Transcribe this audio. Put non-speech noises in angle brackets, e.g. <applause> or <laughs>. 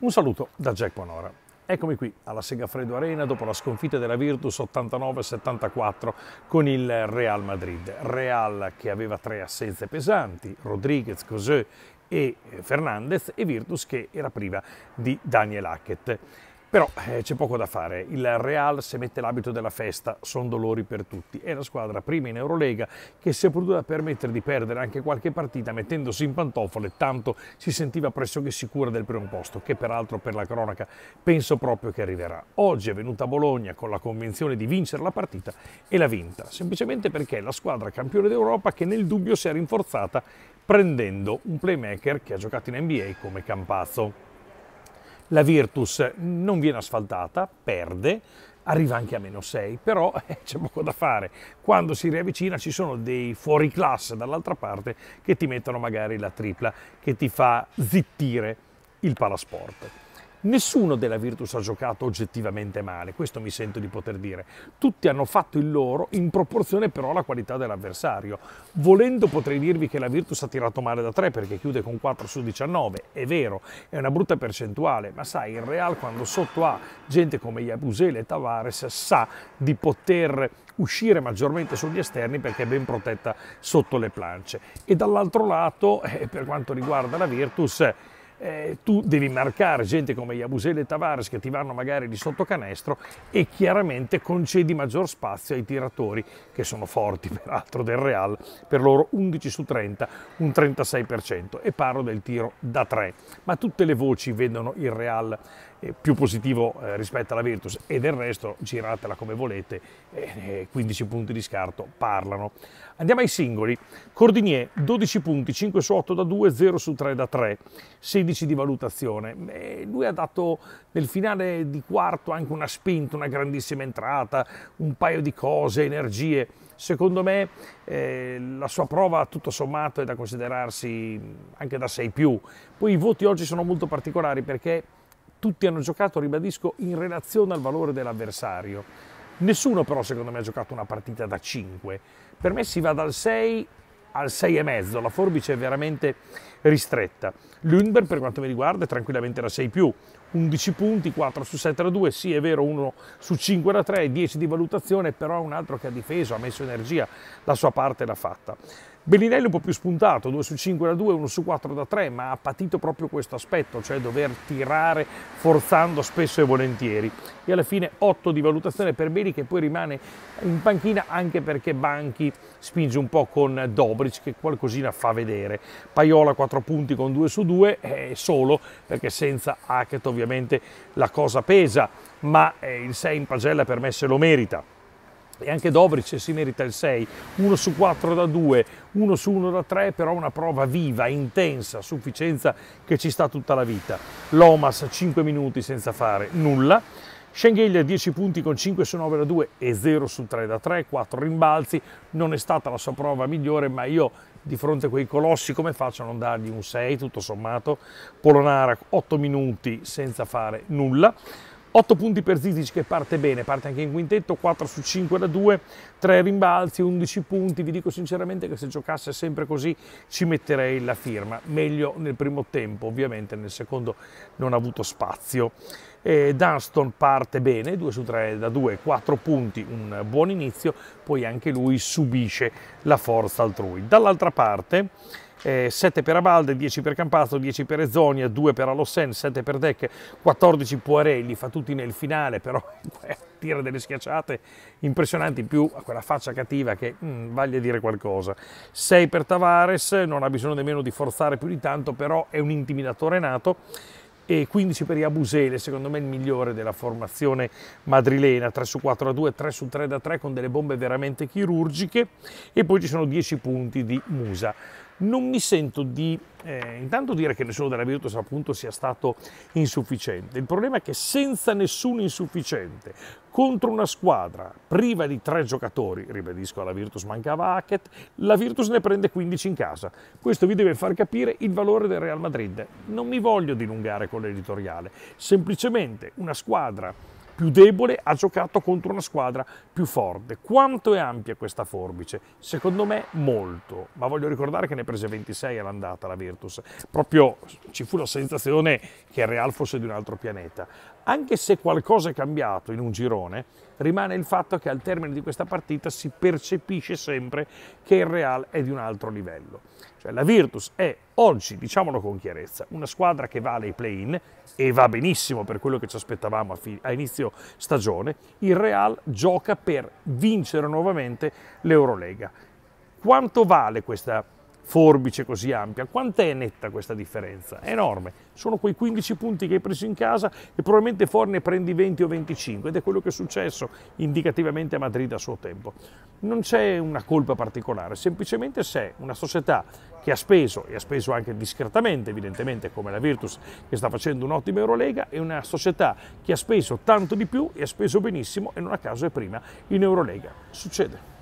Un saluto da Jack Panora. Eccomi qui alla Segafredo Arena dopo la sconfitta della Virtus 89-74 con il Real Madrid. Real che aveva tre assenze pesanti, Rodriguez, Cosè e eh, Fernandez e Virtus che era priva di Daniel Hackett. Però eh, c'è poco da fare, il Real se mette l'abito della festa, sono dolori per tutti. È la squadra prima in Eurolega che si è potuta permettere di perdere anche qualche partita mettendosi in pantofole, tanto si sentiva pressoché sicura del primo posto, che peraltro per la cronaca penso proprio che arriverà. Oggi è venuta a Bologna con la convinzione di vincere la partita e l'ha vinta, semplicemente perché è la squadra campione d'Europa che nel dubbio si è rinforzata prendendo un playmaker che ha giocato in NBA come Campazzo la Virtus non viene asfaltata, perde, arriva anche a meno 6, però <laughs> eh, c'è poco da fare. Quando si riavvicina ci sono dei fuori classe dall'altra parte che ti mettono magari la tripla, che ti fa zittire il palasport. Nessuno della Virtus ha giocato oggettivamente male, questo mi sento di poter dire. Tutti hanno fatto il loro in proporzione però alla qualità dell'avversario. Volendo potrei dirvi che la Virtus ha tirato male da 3 perché chiude con 4 su 19, è vero, è una brutta percentuale, ma sai, il Real quando sotto ha gente come Yabusele e Tavares sa di poter uscire maggiormente sugli esterni perché è ben protetta sotto le plance. E dall'altro lato, eh, per quanto riguarda la Virtus, eh, tu devi marcare gente come Iabusele e Tavares che ti vanno magari di sotto canestro e chiaramente concedi maggior spazio ai tiratori che sono forti <laughs> peraltro del Real, per loro 11 su 30, un 36% e parlo del tiro da 3, ma tutte le voci vedono il Real eh, più positivo eh, rispetto alla Virtus e del resto giratela come volete, 15 eh, punti di scarto parlano. Andiamo ai singoli, Cordinier 12 punti, 5 su 8 da 2, 0 su 3 da 3, 16 di valutazione. E lui ha dato nel finale di quarto anche una spinta, una grandissima entrata, un paio di cose, energie. Secondo me eh, la sua prova tutto sommato è da considerarsi anche da 6 più. Poi i voti oggi sono molto particolari perché tutti hanno giocato, ribadisco, in relazione al valore dell'avversario. Nessuno però secondo me ha giocato una partita da 5. Per me si va dal 6 al 6,5, la forbice è veramente ristretta. Lundberg per quanto mi riguarda è tranquillamente da 6 più, 11 punti, 4 su 7 da 2, sì è vero 1 su 5 da 3, 10 di valutazione, però è un altro che ha difeso, ha messo energia, la sua parte l'ha fatta. Bellinelli un po' più spuntato, 2 su 5 da 2, 1 su 4 da 3, ma ha patito proprio questo aspetto, cioè dover tirare forzando spesso e volentieri. E alla fine 8 di valutazione per Beli che poi rimane in panchina anche perché Banchi spinge un po' con Dobric che qualcosina fa vedere. Paiola 4 punti con 2 su 2 è solo perché senza Hackett ovviamente la cosa pesa, ma eh, il 6 in pagella per me se lo merita e anche Dobric si merita il 6, 1 su 4 da 2, 1 su 1 da 3, però una prova viva, intensa, a sufficienza che ci sta tutta la vita. Lomas 5 minuti senza fare nulla. Schengel 10 punti con 5 su 9 da 2 e 0 su 3 da 3, 4 rimbalzi, non è stata la sua prova migliore, ma io di fronte a quei colossi come faccio a non dargli un 6 tutto sommato? Polonara 8 minuti senza fare nulla. 8 punti per Zizic che parte bene, parte anche in quintetto, 4 su 5 da 2, 3 rimbalzi, 11 punti. Vi dico sinceramente che se giocasse sempre così ci metterei la firma. Meglio nel primo tempo, ovviamente nel secondo non ha avuto spazio. E Dunston parte bene, 2 su 3 da 2, 4 punti, un buon inizio, poi anche lui subisce la forza altrui. Dall'altra parte eh, 7 per Abalde, 10 per Campazzo, 10 per Ezzonia, 2 per Alossen, 7 per Deck, 14 Poiré, li fa tutti nel finale, però <laughs> eh, tira delle schiacciate impressionanti, più a quella faccia cattiva che mm, vaglia dire qualcosa. 6 per Tavares, non ha bisogno nemmeno di forzare più di tanto, però è un intimidatore nato e 15 per Iabusele, secondo me il migliore della formazione madrilena, 3 su 4 da 2, 3 su 3 da 3 con delle bombe veramente chirurgiche e poi ci sono 10 punti di Musa non mi sento di eh, intanto dire che nessuno della Virtus appunto sia stato insufficiente. Il problema è che senza nessun insufficiente contro una squadra priva di tre giocatori, ribadisco alla Virtus mancava Hackett, la Virtus ne prende 15 in casa. Questo vi deve far capire il valore del Real Madrid. Non mi voglio dilungare con l'editoriale, semplicemente una squadra più debole ha giocato contro una squadra più forte. Quanto è ampia questa forbice? Secondo me molto, ma voglio ricordare che ne prese 26 all'andata la Virtus. Proprio ci fu la sensazione che il Real fosse di un altro pianeta. Anche se qualcosa è cambiato in un girone, rimane il fatto che al termine di questa partita si percepisce sempre che il Real è di un altro livello. Cioè la Virtus è oggi, diciamolo con chiarezza, una squadra che vale i play-in e va benissimo per quello che ci aspettavamo a, a inizio stagione. Il Real gioca per vincere nuovamente l'Eurolega. Quanto vale questa partita? forbice così ampia. Quant'è netta questa differenza? È enorme. Sono quei 15 punti che hai preso in casa e probabilmente fuori ne prendi 20 o 25 ed è quello che è successo indicativamente a Madrid a suo tempo. Non c'è una colpa particolare, semplicemente se una società che ha speso e ha speso anche discretamente, evidentemente come la Virtus che sta facendo un'ottima Eurolega è una società che ha speso tanto di più e ha speso benissimo e non a caso è prima in Eurolega. Succede.